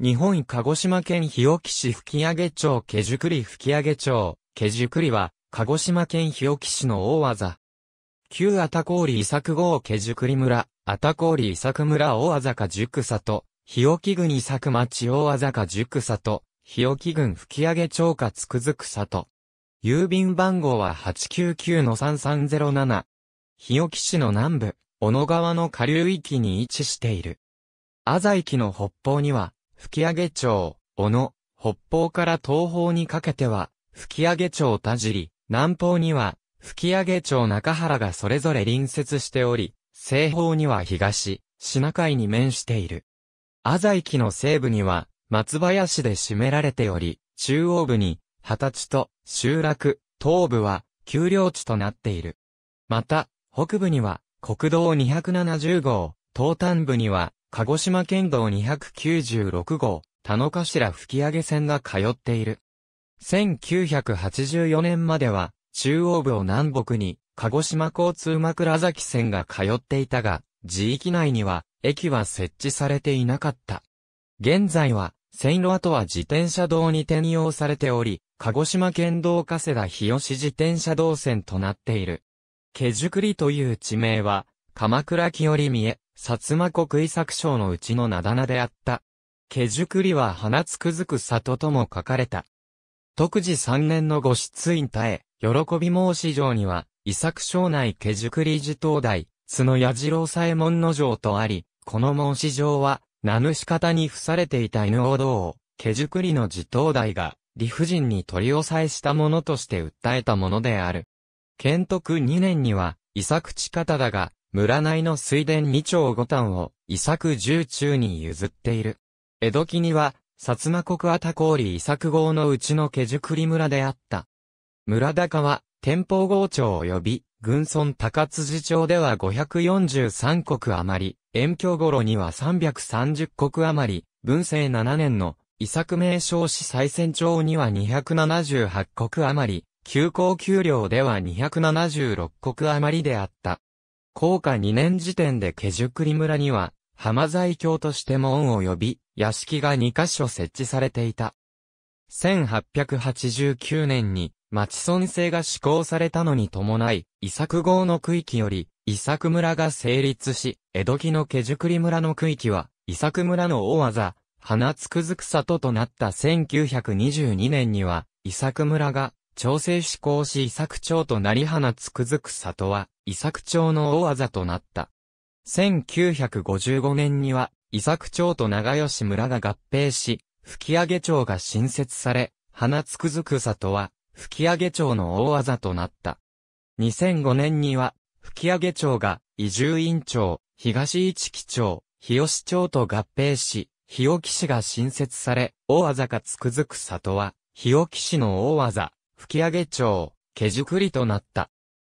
日本鹿児島県日置市吹上町毛熟里吹上町、毛熟里は、鹿児島県日置市の大技。旧アタコーリ伊作郷毛熟里村、アタコーリ伊作村大技か熟里、日置郡伊作町大技か熟里、日置郡吹上町かつくづく里。郵便番号は899-3307。日置市の南部、小野川の下流域に位置している。浅井木の北方には、吹上町、小野、北方から東方にかけては、吹上町田尻、南方には、吹上町中原がそれぞれ隣接しており、西方には東、シナ海に面している。アザイの西部には、松林で占められており、中央部に、二十地と、集落、東部は、丘陵地となっている。また、北部には、国道270号、東端部には、鹿児島県道296号、田野頭吹上線が通っている。1984年までは、中央部を南北に、鹿児島交通枕崎線が通っていたが、地域内には、駅は設置されていなかった。現在は、線路跡は自転車道に転用されており、鹿児島県道加世田日吉自転車道線となっている。毛作りという地名は、鎌倉清り見え、薩摩国遺作賞のうちの名棚であった。毛熟りは花つくづく里とも書かれた。特治三年のご出院耐え、喜び申し上には、遺作省内毛熟り寺東大、角矢次郎左衛門の城とあり、この申し上は、名主方に付されていた犬王道を、毛熟りの寺東大が、理不尽に取り押さえしたものとして訴えたものである。建徳二年には、遺作地方だが、村内の水田2丁5端を、伊作十中に譲っている。江戸期には、薩摩国あた郡伊作号のうちの毛宿り村であった。村高は、天保号町及び、軍村高辻町では543国余り、遠距頃には330国余り、文政7年の、遺作名称市再選町には278国余り、休校給料では276国余りであった。高下2年時点でケジュクリ村には、浜在京として門を呼び、屋敷が2カ所設置されていた。1889年に、町村制が施行されたのに伴い、伊作号の区域より、伊作村が成立し、江戸期のケジュクリ村の区域は、伊作村の大技、花つくづく里となった1922年には、伊作村が、調整施行し伊作町となり花つくづく里は、伊作町の大技となった。1955年には、伊作町と長吉村が合併し、吹上町が新設され、花つくづく里は、吹上町の大技となった。2005年には、吹上町が、移住院町、東市木町、日吉町と合併し、日置市が新設され、大技がつくづく里は、日置市の大技、吹上町、毛づくりとなった。